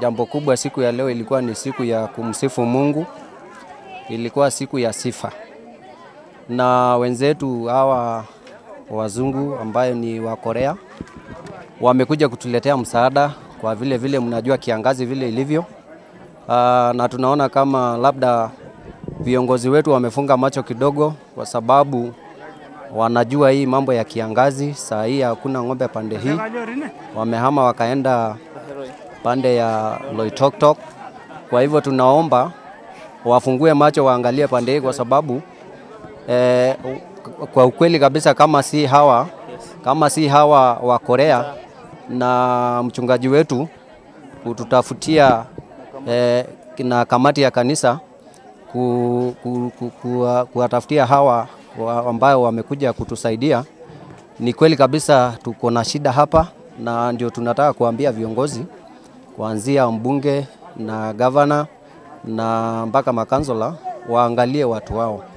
Jambo kubwa siku ya leo ilikuwa ni siku ya kumsifu Mungu, ilikuwa siku ya sifa, na wenzetu hawa wazungu ambayo ni wa Korea wamekuja kutuletea msaada, kwa vile vile mnajua kiangazi vile ilivyo. Aa, ah, na tunaona kama labda viongozi wetu wamefunga macho kidogo, kwa sababu wanajua hii mambo ya kiangazi. Saa hii hakuna ng'ombe pande hii, wamehama wakaenda pande ya Loitoktok. Kwa hivyo tunaomba wafungue macho, waangalie pande hii, kwa sababu eh, kwa ukweli kabisa, kama si hawa kama si hawa wa Korea na mchungaji wetu kututafutia eh, na kamati ya kanisa ku, ku, ku, ku, kuwatafutia hawa ambao wamekuja kutusaidia. Ni kweli kabisa tuko na shida hapa, na ndio tunataka kuambia viongozi kuanzia mbunge na gavana na mpaka makansola waangalie watu wao.